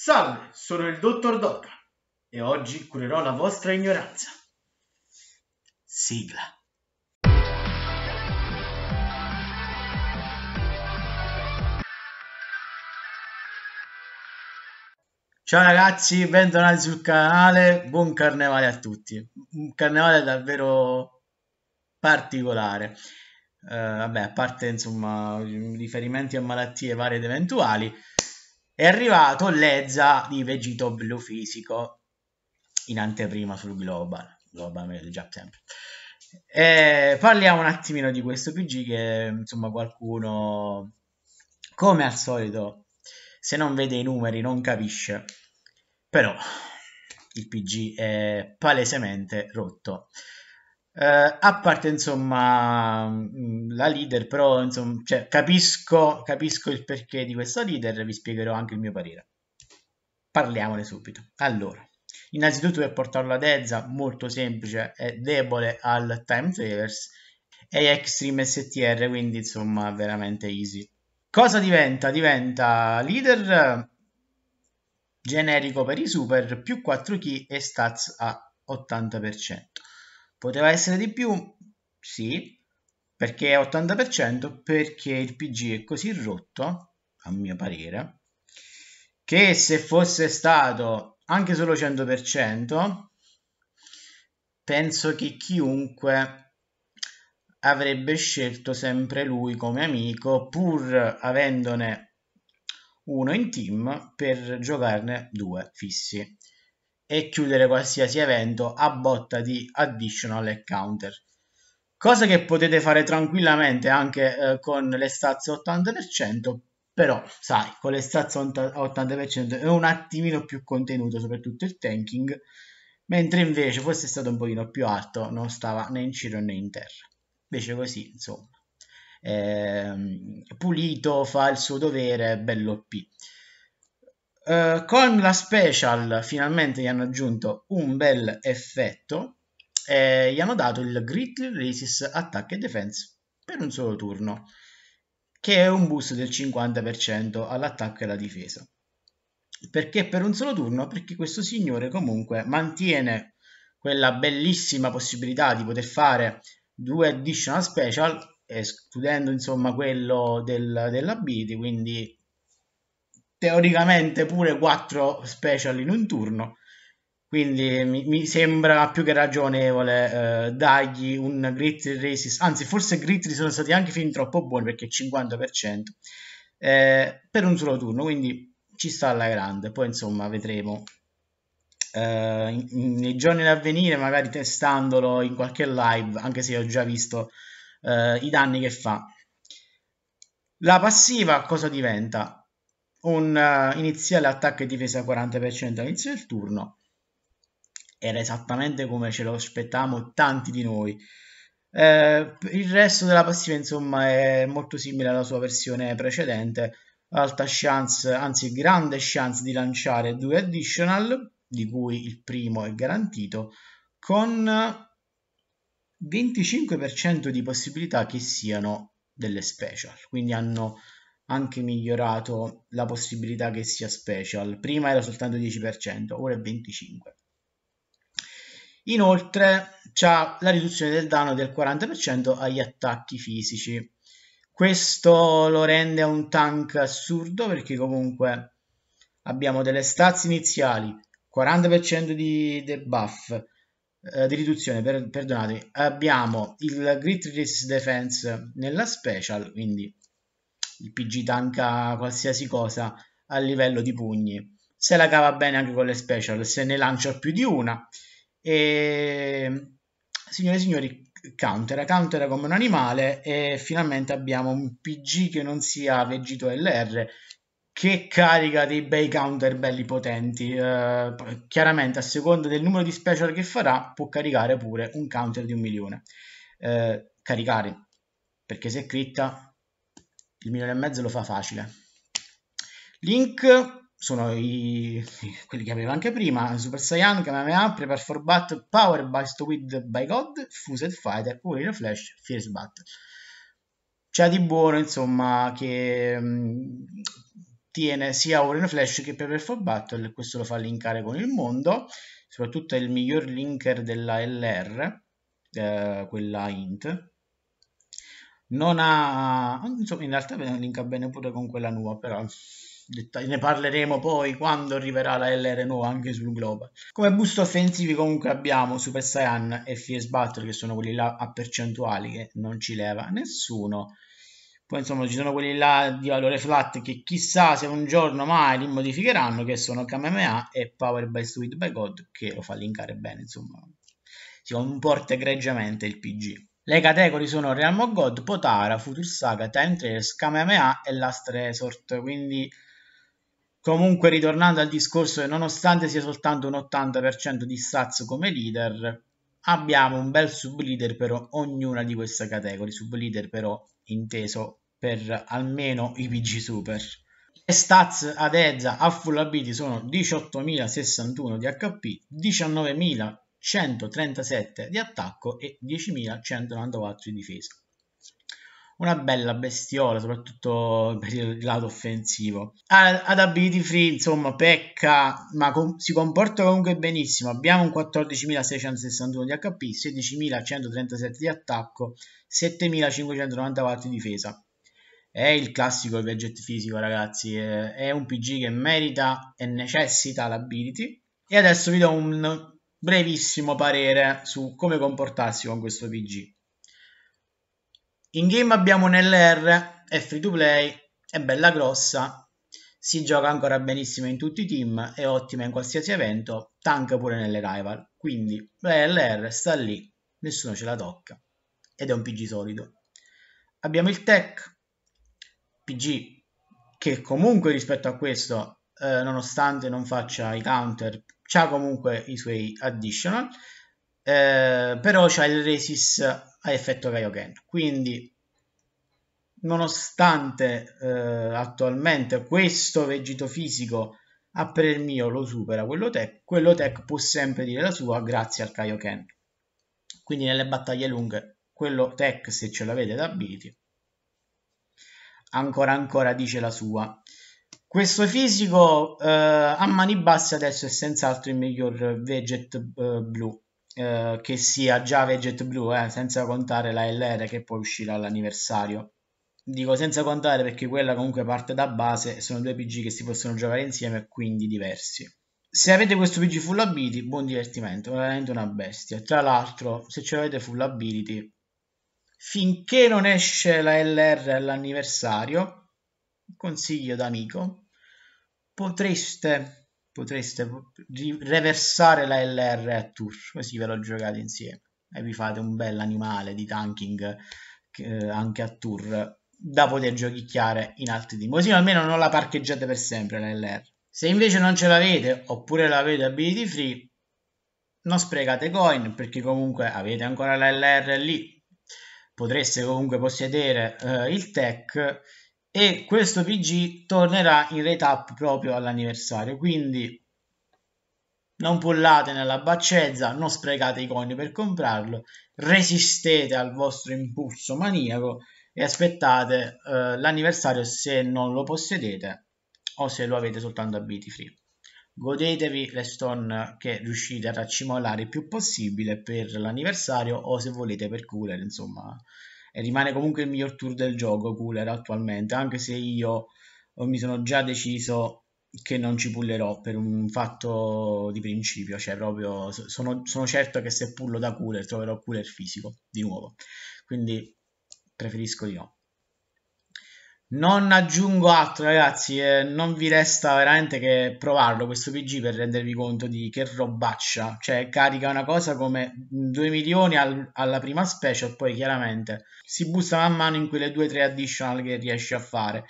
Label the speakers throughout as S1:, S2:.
S1: Salve, sono il dottor Docca e oggi curerò la vostra ignoranza. Sigla. Ciao ragazzi, bentornati sul canale, buon carnevale a tutti. Un carnevale davvero particolare. Eh, vabbè, a parte insomma riferimenti a malattie varie ed eventuali, è arrivato Lezza di Vegito Blu Fisico in anteprima sul Global. Global Mail Jump sempre. E parliamo un attimino di questo PG che insomma qualcuno come al solito se non vede i numeri non capisce però il PG è palesemente rotto eh, a parte insomma mm, la leader, però insomma, cioè, capisco, capisco il perché di questa leader, vi spiegherò anche il mio parere. Parliamone subito. Allora, innanzitutto per portarlo ad Ezza, molto semplice, è debole al time traverse e extreme STR, quindi insomma veramente easy. Cosa diventa? Diventa leader generico per i super più 4 key e stats a 80%. Poteva essere di più? Sì, perché è 80%, perché il PG è così rotto, a mio parere, che se fosse stato anche solo 100%, penso che chiunque avrebbe scelto sempre lui come amico, pur avendone uno in team, per giocarne due fissi e chiudere qualsiasi evento a botta di additional e counter. Cosa che potete fare tranquillamente anche eh, con le stazze 80%, però sai, con le stazze 80% è un attimino più contenuto, soprattutto il tanking, mentre invece fosse stato un pochino più alto non stava né in giro né in terra. Invece così, insomma, eh, pulito, fa il suo dovere, bello P. Eh, con la special finalmente gli hanno aggiunto un bel effetto e eh, gli hanno dato il Great Resist Attack e Defense per un solo turno, che è un boost del 50% all'attacco e alla difesa. Perché per un solo turno? Perché questo signore comunque mantiene quella bellissima possibilità di poter fare due additional special, escludendo insomma quello del, dell'ability, quindi teoricamente pure 4 special in un turno. Quindi mi, mi sembra più che ragionevole eh, dargli un Grit Resist. Anzi, forse Grit sono stati anche fin troppo buoni perché 50% eh, per un solo turno. Quindi ci sta alla grande. Poi insomma vedremo eh, in, in, nei giorni da venire, magari testandolo in qualche live, anche se ho già visto eh, i danni che fa. La passiva cosa diventa? un uh, iniziale attacco e difesa 40% all'inizio del turno. Era esattamente come ce lo aspettavamo tanti di noi. Eh, il resto della passiva, insomma, è molto simile alla sua versione precedente. Alta chance, anzi, grande chance di lanciare due additional, di cui il primo è garantito, con 25% di possibilità che siano delle special. Quindi hanno anche migliorato la possibilità che sia special. Prima era soltanto 10%, ora è 25%. Inoltre c'è la riduzione del danno del 40% agli attacchi fisici. Questo lo rende un tank assurdo perché comunque abbiamo delle stats iniziali, 40% di debuff, eh, di riduzione, per, perdonate, abbiamo il Grit Risk Defense nella special, quindi il PG tanca qualsiasi cosa a livello di pugni. Se la cava bene anche con le special, se ne lancia più di una. E... Signore e signori, countera, countera come un animale e finalmente abbiamo un PG che non sia veggito LR che carica dei bei counter belli potenti. Eh, chiaramente a seconda del numero di special che farà può caricare pure un counter di un milione. Eh, caricare, perché se è critta il milione e mezzo lo fa facile. Link sono i, quelli che aveva anche prima, Super Saiyan, Kamehameha, Prepare for Battle, Power Bust with by God, Fused Fighter, Pulire Flash, Fierce Battle. C'è di buono, insomma, che mh, mm, tiene sia Warren Flash che Prepare for Battle, questo lo fa linkare con il mondo, soprattutto è il miglior linker della LR, eh, quella int, non ha insomma in realtà linka bene pure con quella nuova però ne parleremo poi quando arriverà la LR nuova anche sul global come boost offensivi comunque abbiamo Super Saiyan e Fierce Battle che sono quelli là a percentuali che non ci leva nessuno poi insomma ci sono quelli là di valore flat che chissà se un giorno mai li modificheranno che sono KMMA e Power by Sweet by God che lo fa linkare bene insomma si comporta egregiamente il PG le categorie sono Realm of God, Potara, Future Saga, Time Trailers, Kamehameha e Last Resort, quindi comunque ritornando al discorso che nonostante sia soltanto un 80% di stats come leader, abbiamo un bel sub-leader per ognuna di queste categorie, Sub-leader, però inteso per almeno i PG Super. Le stats ad Ezza a full ability sono 18.061 di HP, 19.000 137 di attacco e 10.194 di difesa. Una bella bestiola, soprattutto per il lato offensivo. Ad ability free, insomma, pecca, ma com- si comporta comunque benissimo. Abbiamo un 14.661 di HP, 16.137 di attacco, 7.594 di difesa. È il classico gadget fisico, ragazzi. È un PG che merita e necessita l'ability. E adesso vi do un brevissimo parere su come comportarsi con questo PG. In game abbiamo nell'R, è free to play, è bella grossa, si gioca ancora benissimo in tutti i team, è ottima in qualsiasi evento, tanca pure nelle rival, quindi la LR sta lì, nessuno ce la tocca ed è un PG solido. Abbiamo il Tech, PG che comunque rispetto a questo, eh, nonostante non faccia i counter c'ha comunque i suoi additional eh, però c'ha il resist a effetto Kaioken quindi nonostante eh, attualmente questo vegito fisico a parer mio lo supera quello tech, quello tech può sempre dire la sua grazie al Kaioken. Quindi nelle battaglie lunghe quello tech se ce l'avete da ability ancora ancora dice la sua questo fisico eh, a mani basse adesso è senz'altro il miglior Veget eh, blu, eh, che sia già Veget blu, eh, senza contare la LR che poi uscirà all'anniversario. Dico senza contare perché quella comunque parte da base, sono due PG che si possono giocare insieme e quindi diversi. Se avete questo PG full ability, buon divertimento, veramente una bestia. Tra l'altro, se ce l'avete full ability, finché non esce la LR all'anniversario, consiglio d'amico, potreste, potreste reversare la LR a tour, così ve lo giocate insieme e vi fate un bel animale di tanking eh, anche a tour da poter giochicchiare in altri team, così almeno non la parcheggiate per sempre la LR. Se invece non ce l'avete oppure l'avete ability free, non sprecate coin perché comunque avete ancora la LR lì, potreste comunque possedere eh, il tech e questo PG tornerà in rate up proprio all'anniversario. Quindi non pullate nella baccezza, non sprecate i coni per comprarlo, resistete al vostro impulso maniaco e aspettate eh, l'anniversario se non lo possedete o se lo avete soltanto a BT free. Godetevi le stone che riuscite a raccimolare il più possibile per l'anniversario o se volete per cooler, insomma, rimane comunque il miglior tour del gioco Cooler attualmente, anche se io oh, mi sono già deciso che non ci pullerò per un fatto di principio, cioè proprio sono, sono certo che se pullo da Cooler troverò Cooler fisico di nuovo, quindi preferisco di no. Non aggiungo altro, ragazzi. Eh, non vi resta veramente che provarlo questo PG per rendervi conto di che robaccia. Cioè, carica una cosa come 2 milioni al, alla prima special, poi chiaramente si busta man mano in quelle 2-3 additional che riesce a fare.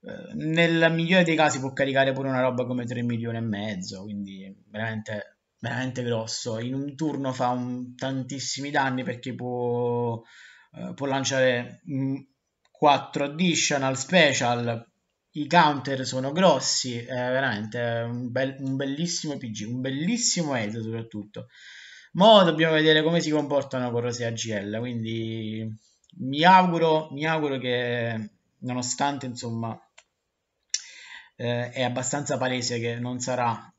S1: Eh, nel migliore dei casi può caricare pure una roba come 3 milioni e mezzo, quindi veramente, veramente grosso. In un turno fa un, tantissimi danni perché può, eh, può lanciare... Mh, 4 additional special i counter sono grossi è veramente un, bel, un bellissimo PG un bellissimo ESO soprattutto ma dobbiamo vedere come si comportano con Rosea GL quindi mi auguro, mi auguro che nonostante insomma eh, è abbastanza palese che non sarà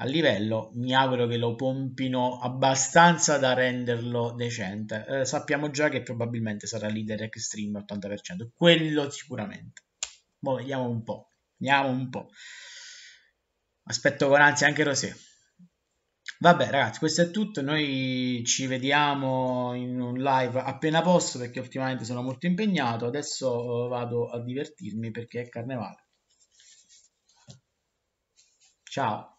S1: a livello, mi auguro che lo pompino abbastanza da renderlo decente. Eh, sappiamo già che probabilmente sarà leader extreme 80%, quello sicuramente. Boh, vediamo un po', vediamo un po'. Aspetto con ansia anche Rosé. Vabbè ragazzi, questo è tutto, noi ci vediamo in un live appena posto perché ultimamente sono molto impegnato, adesso eh, vado a divertirmi perché è carnevale. Ciao!